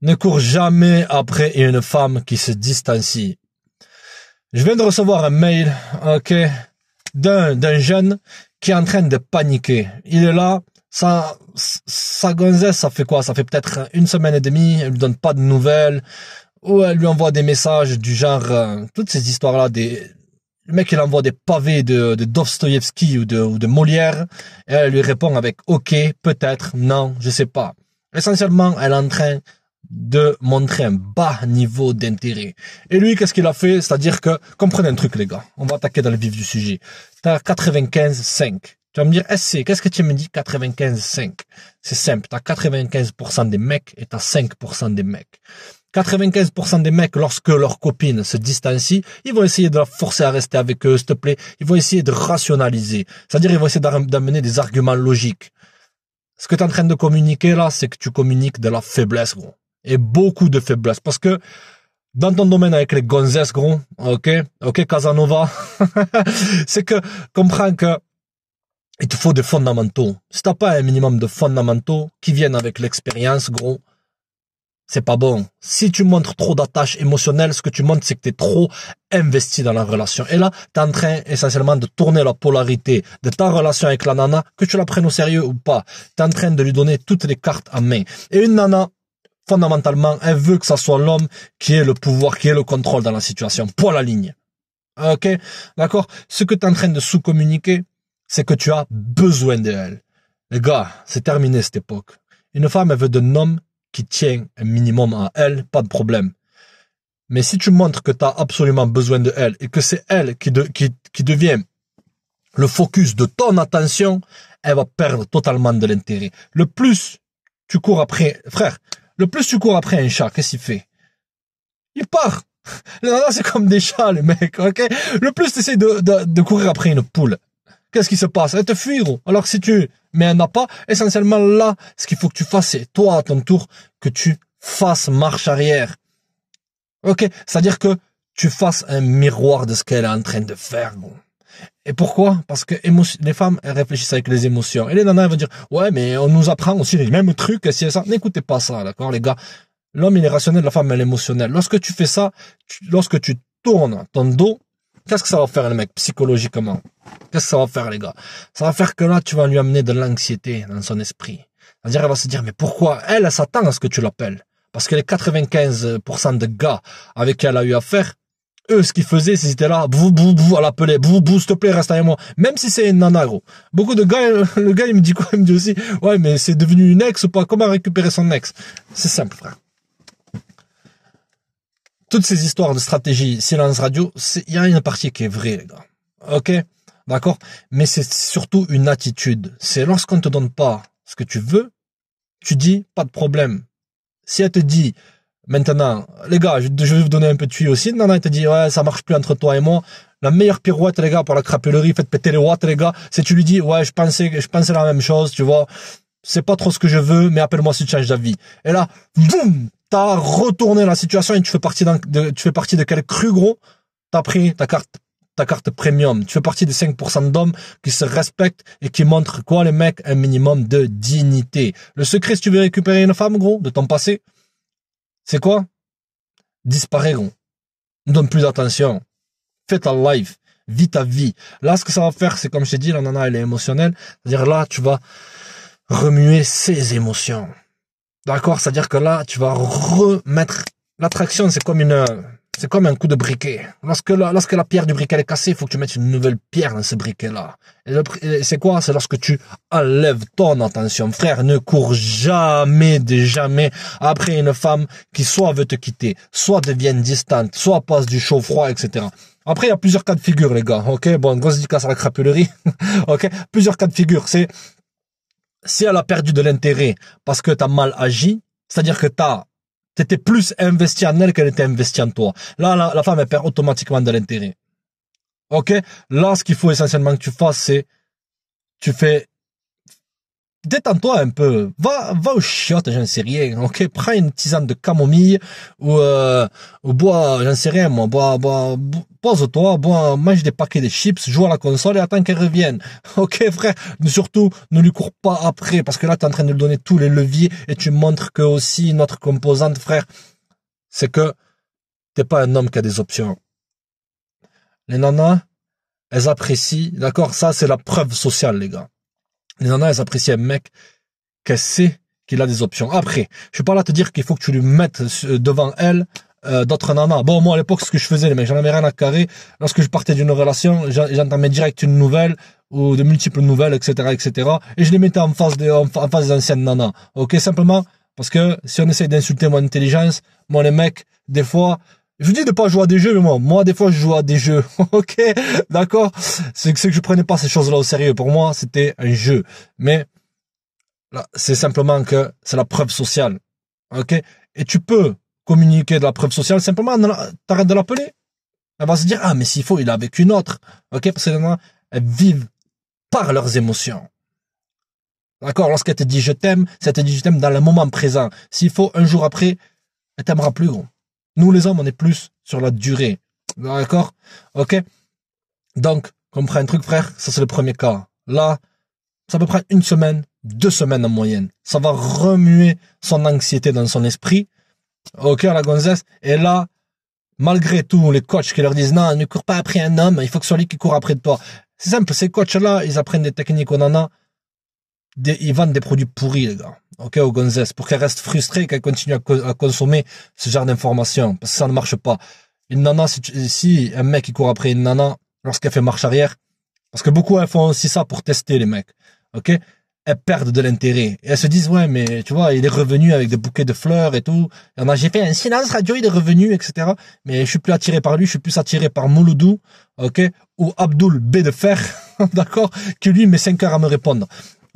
Ne cours jamais après une femme qui se distancie. Je viens de recevoir un mail, ok, d'un, d'un jeune qui est en train de paniquer. Il est là, sa, sa gonzesse, ça fait quoi? Ça fait peut-être une semaine et demie, elle lui donne pas de nouvelles, ou elle lui envoie des messages du genre, euh, toutes ces histoires-là, des, le mec, il envoie des pavés de, de ou de, de Molière, et elle lui répond avec OK, peut-être, non, je sais pas. Essentiellement, elle est en train de montrer un bas niveau d'intérêt. Et lui, qu'est-ce qu'il a fait C'est-à-dire que, comprenez un truc les gars, on va attaquer dans le vif du sujet. T'as 95,5. Tu vas me dire, eh, SC, qu'est-ce que tu me dis 95,5 C'est simple, t'as 95% des mecs et t'as 5% des mecs. 95% des mecs, lorsque leur copine se distancient, ils vont essayer de la forcer à rester avec eux, s'il te plaît. Ils vont essayer de rationaliser. C'est-à-dire, ils vont essayer d'amener des arguments logiques. Ce que tu es en train de communiquer là, c'est que tu communiques de la faiblesse, gros et beaucoup de faiblesses. Parce que dans ton domaine avec les gonzesses, gros, ok, ok, Casanova, c'est que comprends que il te faut des fondamentaux. Si t'as pas un minimum de fondamentaux qui viennent avec l'expérience, gros, c'est pas bon. Si tu montres trop d'attache émotionnelle, ce que tu montres, c'est que tu es trop investi dans la relation. Et là, tu es en train essentiellement de tourner la polarité de ta relation avec la nana, que tu la prennes au sérieux ou pas. Tu es en train de lui donner toutes les cartes en main. Et une nana fondamentalement, elle veut que ça soit l'homme qui ait le pouvoir, qui ait le contrôle dans la situation. Pour la ligne. Ok D'accord Ce que tu es en train de sous-communiquer, c'est que tu as besoin d'elle. Les gars, c'est terminé cette époque. Une femme, elle veut d'un homme qui tient un minimum à elle, pas de problème. Mais si tu montres que tu as absolument besoin de elle et que c'est elle qui, qui devient le focus de ton attention, elle va perdre totalement de l'intérêt. Le plus tu cours après, frère, le plus tu cours après un chat, qu'est-ce qu'il fait Il part. Là, c'est comme des chats, les mecs, ok Le plus tu essaies de, de, courir après une poule, qu'est-ce qui se passe Elle te fuit, Alors que si tu mets un appât, essentiellement là, ce qu'il faut que tu fasses, c'est toi, à ton tour, que tu fasses marche arrière. Ok C'est-à-dire que tu fasses un miroir de ce qu'elle est en train de faire, gros. Et pourquoi Parce que les femmes, elles réfléchissent avec les émotions. Et les nanas, elles vont dire, ouais, mais on nous apprend aussi les mêmes trucs, et ça. N'écoutez pas ça, d'accord, les gars. L'homme, il est rationnel, la femme, elle est émotionnelle. Lorsque tu fais ça, lorsque tu tournes ton dos, qu'est-ce que ça va faire, le mec, psychologiquement Qu'est-ce que ça va faire, les gars Ça va faire que là, tu vas lui amener de l'anxiété dans son esprit. C'est-à-dire, elle va se dire, mais pourquoi Elle, elle s'attend à ce que tu l'appelles. Parce que les 95% de gars avec qui elle a eu affaire, eux, ce qu'ils faisaient, c'était là, bou, bou, bou, à l'appeler, bou, bou, s'il te plaît, reste avec moi. Même si c'est une nana, Beaucoup de gars, le gars, il me dit quoi? Il me dit aussi, ouais, mais c'est devenu une ex ou pas? Comment récupérer son ex? C'est simple, frère. Toutes ces histoires de stratégie, silence radio, il y a une partie qui est vraie, les gars. Ok? D'accord? Mais c'est surtout une attitude. C'est lorsqu'on te donne pas ce que tu veux, tu dis, pas de problème. Si elle te dit, Maintenant, les gars, je, vais vous donner un peu de tuyau aussi. Non, il te dit, ouais, ça marche plus entre toi et moi. La meilleure pirouette, les gars, pour la crapulerie, faites péter les watts, les gars, c'est tu lui dis, ouais, je pensais, je pensais la même chose, tu vois. C'est pas trop ce que je veux, mais appelle-moi si tu changes d'avis. Et là, boum! T'as retourné la situation et tu fais partie de, tu fais partie de quel cru, gros? T'as pris ta carte ta carte premium. Tu fais partie des 5% d'hommes qui se respectent et qui montrent quoi les mecs un minimum de dignité. Le secret si tu veux récupérer une femme gros de ton passé, c'est quoi Disparaîtront. Ne donne plus d'attention. Fais ta life. Vis ta vie. Là, ce que ça va faire, c'est comme je t'ai dit, la nana, elle est émotionnelle. C'est-à-dire là, tu vas remuer ses émotions. D'accord C'est-à-dire que là, tu vas remettre... L'attraction, c'est comme une c'est comme un coup de briquet. Lorsque la, lorsque la pierre du briquet est cassée, il faut que tu mettes une nouvelle pierre dans ce briquet-là. Et, c'est quoi C'est lorsque tu enlèves ton attention. Frère, ne cours jamais de jamais après une femme qui soit veut te quitter, soit devient distante, soit passe du chaud-froid, etc. Après, il y a plusieurs cas de figure, les gars. Ok, bon, grosse dédicace à la crapulerie. ok, plusieurs cas de figure. C'est si elle a perdu de l'intérêt parce que tu as mal agi, c'est-à-dire que tu étais plus investi en elle qu'elle était investie en toi. Là, la, la femme, elle perd automatiquement de l'intérêt. Ok Là, ce qu'il faut essentiellement que tu fasses, c'est tu fais détends-toi un peu, va, va au chiottes, j'en sais rien, ok, prends une tisane de camomille ou, euh, bois, j'en sais rien moi, bois, bois, pose-toi, bois, mange des paquets de chips, joue à la console et attends qu'elle revienne, ok frère, mais surtout ne lui cours pas après parce que là tu en train de lui donner tous les leviers et tu montres que aussi notre composante frère, c'est que t'es pas un homme qui a des options. Les nanas, elles apprécient, d'accord, ça c'est la preuve sociale les gars. Les nanas, elles apprécient un mec qu'elle sait qu'il a des options. Après, je suis pas là à te dire qu'il faut que tu lui mettes euh, devant elle euh, d'autres nanas. Bon, moi à l'époque, ce que je faisais, les mecs, j'en avais rien à carrer. Lorsque je partais d'une relation, j'entendais direct une nouvelle ou de multiples nouvelles, etc., etc. Et je les mettais en face, des, en face des anciennes nanas. Ok, simplement parce que si on essaie d'insulter mon intelligence, moi les mecs, des fois, je dis de pas jouer à des jeux, mais moi, moi des fois je joue à des jeux, ok, d'accord. C'est que je prenais pas ces choses-là au sérieux. Pour moi, c'était un jeu. Mais là, c'est simplement que c'est la preuve sociale, ok. Et tu peux communiquer de la preuve sociale simplement. T'arrêtes de l'appeler. Elle va se dire ah mais s'il faut, il est avec une autre, ok, parce que maintenant elles vivent par leurs émotions. D'accord Lorsqu'elle te dit je t'aime, cest te dit je t'aime dans le moment présent. S'il faut, un jour après, elle t'aimera plus, gros. Nous, les hommes, on est plus sur la durée. D'accord Ok Donc, comprends un truc, frère, ça c'est le premier cas. Là, ça peut prendre une semaine, deux semaines en moyenne. Ça va remuer son anxiété dans son esprit. Ok, la gonzesse. Et là, malgré tout, les coachs qui leur disent non, ne cours pas après un homme, il faut que ce soit lui qui court après toi. C'est simple, ces coachs-là, ils apprennent des techniques, on en a des, ils vendent des produits pourris, les gars. Ok, aux gonzesses, pour qu'elles restent frustrées et qu'elles continuent à, consommer ce genre d'informations, parce que ça ne marche pas. Une nana, si, un mec il court après une nana lorsqu'elle fait marche arrière, parce que beaucoup elles font aussi ça pour tester les mecs, ok, elles perdent de l'intérêt. Et elles se disent, ouais, mais tu vois, il est revenu avec des bouquets de fleurs et tout. Et on a, j'ai fait un silence radio, il est revenu, etc. Mais je suis plus attiré par lui, je suis plus attiré par Mouloudou, ok, ou Abdul B de Fer, d'accord, que lui met 5 heures à me répondre.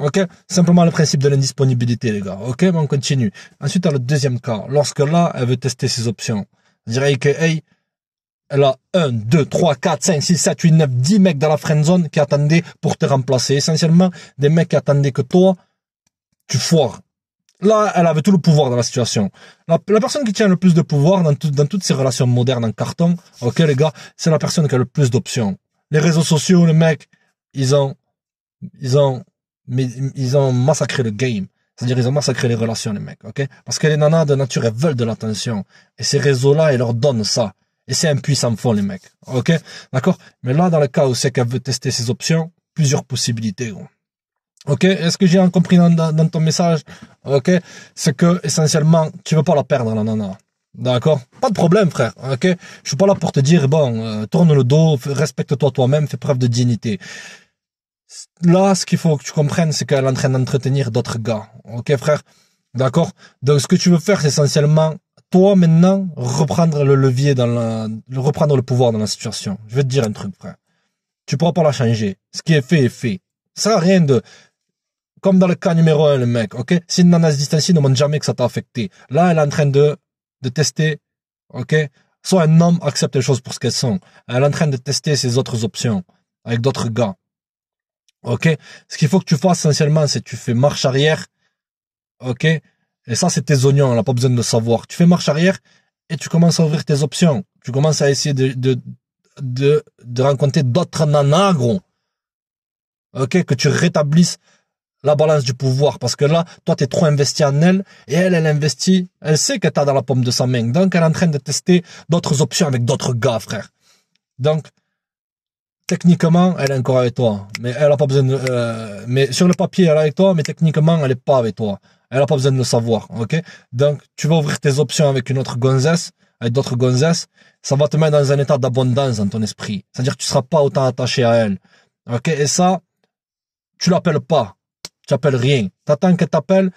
Ok Simplement le principe de l'indisponibilité, les gars. Ok on continue. Ensuite, à le deuxième cas. Lorsque là, elle veut tester ses options. On dirait que, hey, elle a 1, 2, 3, 4, 5, 6, 7, 8, 9, 10 mecs dans la friend zone qui attendaient pour te remplacer. Essentiellement, des mecs qui attendaient que toi, tu foires. Là, elle avait tout le pouvoir dans la situation. La, personne qui tient le plus de pouvoir dans, dans toutes ces relations modernes en carton, ok les gars, c'est la personne qui a le plus d'options. Les réseaux sociaux, les mecs, ils ont, ils ont mais ils ont massacré le game. C'est-à-dire, ils ont massacré les relations, les mecs, ok? Parce que les nanas de nature, elles veulent de l'attention. Et ces réseaux-là, ils leur donnent ça. Et c'est un puissant fond, les mecs, ok? D'accord? Mais là, dans le cas où c'est qu'elle veut tester ses options, plusieurs possibilités, Ok, est-ce que j'ai compris dans, ton message Ok, c'est que essentiellement, tu veux pas la perdre la nana. D'accord Pas de problème, frère. Ok, je suis pas là pour te dire bon, euh, tourne le dos, respecte-toi toi-même, fais preuve de dignité. Là, ce qu'il faut que tu comprennes, c'est qu'elle est en train d'entretenir d'autres gars. Ok, frère D'accord Donc, ce que tu veux faire, c'est essentiellement, toi, maintenant, reprendre le levier dans la... Reprendre le pouvoir dans la situation. Je vais te dire un truc, frère. Tu pourras pas la changer. Ce qui est fait est fait. Ça, rien de comme dans le cas numéro un, le mec, ok Si une se distancie, ne montre jamais que ça t'a affecté. Là, elle est en train de, de tester, ok Soit un homme accepte les choses pour ce qu'elles sont. Elle est en train de tester ses autres options avec d'autres gars. Ok Ce qu'il faut que tu fasses essentiellement, c'est tu fais marche arrière. Ok Et ça, c'est tes oignons, on n'a pas besoin de savoir. Tu fais marche arrière et tu commences à ouvrir tes options. Tu commences à essayer de, de, de, rencontrer d'autres nanas, Ok Que tu rétablisses la balance du pouvoir. Parce que là, toi, t'es trop investi en elle. Et elle, elle investit. Elle sait que tu dans la pomme de sa main. Donc, elle est en train de tester d'autres options avec d'autres gars, frère. Donc, techniquement, elle est encore avec toi. Mais elle a pas besoin de, euh, mais sur le papier, elle est avec toi, mais techniquement, elle est pas avec toi. Elle a pas besoin de le savoir, ok? Donc, tu vas ouvrir tes options avec une autre gonzesse, avec d'autres gonzesses. Ça va te mettre dans un état d'abondance dans ton esprit. C'est-à-dire que tu seras pas autant attaché à elle. Ok? Et ça, tu l'appelles pas. Tu appelles rien. T'attends qu'elle t'appelle.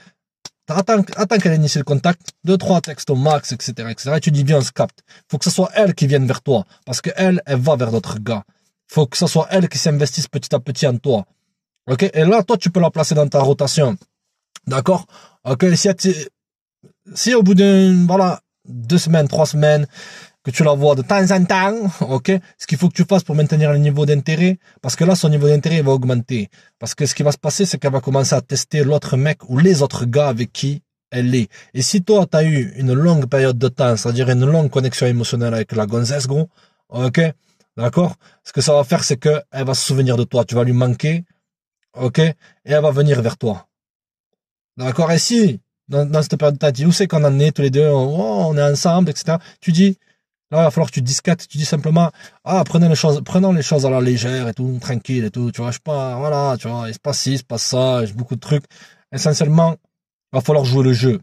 Attends, attends qu'elle initie le contact, deux, trois textes au max, etc., etc. Et tu dis bien, on se capte. Faut que ce soit elle qui vienne vers toi. Parce que elle, elle va vers d'autres gars faut que ce soit elle qui s'investisse petit à petit en toi. Ok Et là, toi, tu peux la placer dans ta rotation. D'accord Ok si, si au bout d'une, voilà, deux semaines, trois semaines, que tu la vois de temps en temps, ok Ce qu'il faut que tu fasses pour maintenir le niveau d'intérêt, parce que là, son niveau d'intérêt va augmenter. Parce que ce qui va se passer, c'est qu'elle va commencer à tester l'autre mec ou les autres gars avec qui elle est. Et si toi, tu as eu une longue période de temps, c'est-à-dire une longue connexion émotionnelle avec la gonzesse, gros, ok D'accord Ce que ça va faire, c'est qu'elle va se souvenir de toi. Tu vas lui manquer. OK Et elle va venir vers toi. D'accord Et si, dans, cette période, tu as où c'est qu'on en est tous les deux On oh, est ensemble, etc. Tu dis, là, il va falloir que tu discates. Tu dis simplement, ah, les choses, prenons les choses à la légère et tout, tranquille et tout. Tu vois, je pas, voilà, tu vois, il se passe ci, il se passe ça, beaucoup de trucs. Essentiellement, il va falloir jouer le jeu.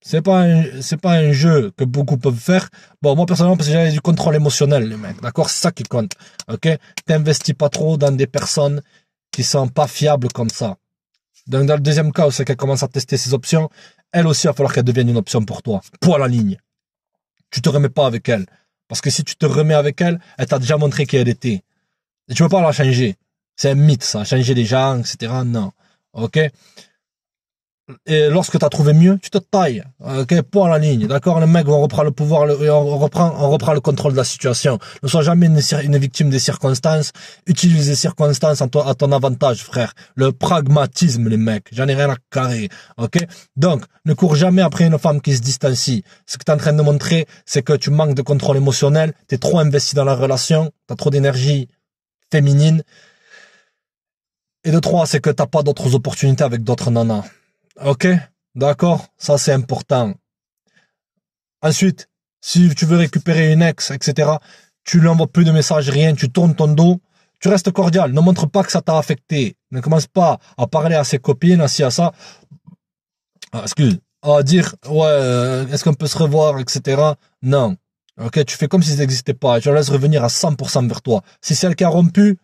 C'est pas un, c'est pas un jeu que beaucoup peuvent faire. Bon, moi personnellement, parce que j'ai du contrôle émotionnel, les mecs, d'accord? C'est ça qui compte. Ok? T'investis pas trop dans des personnes qui sont pas fiables comme ça. Donc, dans le deuxième cas, c'est qu'elle commence à tester ses options. Elle aussi, va falloir qu'elle devienne une option pour toi. Pour la ligne. Tu te remets pas avec elle. Parce que si tu te remets avec elle, elle t'a déjà montré qui elle était. Et tu peux pas la changer. C'est un mythe, ça. Changer les gens, etc. Non. Ok? et lorsque tu as trouvé mieux, tu te tailles. OK, point la ligne. D'accord, le mec on reprend le pouvoir et on reprend on reprend le contrôle de la situation. Ne sois jamais une, victime des circonstances, utilise les circonstances à ton avantage, frère. Le pragmatisme les mecs, j'en ai rien à carrer. OK Donc, ne cours jamais après une femme qui se distancie. Ce que tu es en train de montrer, c'est que tu manques de contrôle émotionnel, tu es trop investi dans la relation, tu as trop d'énergie féminine. Et de trois, c'est que t'as pas d'autres opportunités avec d'autres nanas. Ok D'accord Ça, c'est important. Ensuite, si tu veux récupérer une ex, etc., tu lui envoies plus de messages, rien, tu tournes ton dos, tu restes cordial, ne montre pas que ça t'a affecté. Ne commence pas à parler à ses copines, à à ça. Ah, excuse, à dire, ouais, euh, est-ce qu'on peut se revoir, etc. Non. Ok, tu fais comme ça n'existait pas, tu la laisses revenir à 100% vers toi. Si c'est elle qui a rompu,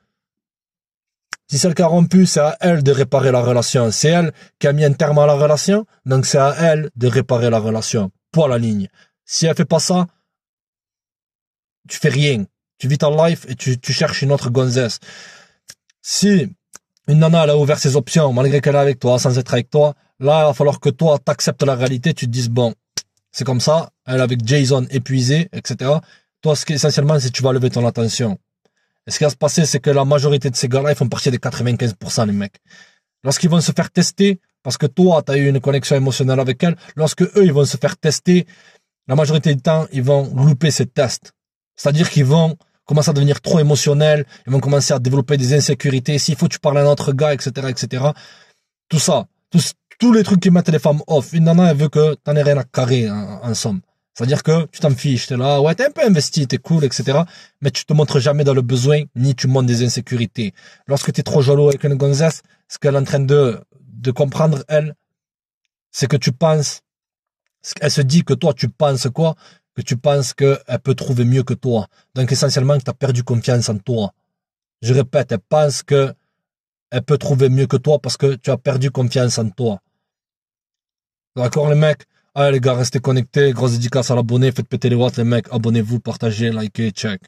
si c'est qui a rompu, c'est à elle de réparer la relation. C'est elle qui a mis un terme à la relation, donc c'est à elle de réparer la relation. Pour la ligne. Si elle fait pas ça, tu fais rien. Tu vis ta life et tu, cherches une autre gonzesse. Si une nana, a ouvert ses options, malgré qu'elle est avec toi, sans être avec toi, là, il va falloir que toi, t'acceptes la réalité, tu te dises, bon, c'est comme ça, elle est avec Jason épuisé, etc. Toi, ce qui est essentiellement, c'est que tu vas lever ton attention. Et ce qui va se passer, c'est que la majorité de ces gars-là, ils font partie des 95%, les mecs. Lorsqu'ils vont se faire tester, parce que toi, tu as eu une connexion émotionnelle avec elle, lorsque eux, ils vont se faire tester, la majorité du temps, ils vont louper ces tests. C'est-à-dire qu'ils vont commencer à devenir trop émotionnels, ils vont commencer à développer des insécurités, s'il faut tu parles à un autre gars, etc., etc. Tout ça, tous, les trucs qui mettent les femmes off. Une nana, elle veut que t'en aies rien à carrer, en somme. C'est-à-dire que tu t'en fiches, t'es là, ouais, t'es un peu investi, t'es cool, etc. Mais tu te montres jamais dans le besoin, ni tu montres des insécurités. Lorsque tu es trop jaloux avec une gonzesse, ce qu'elle est en train de, de comprendre, elle, c'est que tu penses, elle se dit que toi, tu penses quoi? Que tu penses qu'elle peut trouver mieux que toi. Donc, essentiellement, que as perdu confiance en toi. Je répète, elle pense que elle peut trouver mieux que toi parce que tu as perdu confiance en toi. D'accord, les mecs? Allez les gars, restez connectés. Grosse dédicace à l'abonné. Faites péter les watts, les mecs. Abonnez-vous, partagez, likez, check.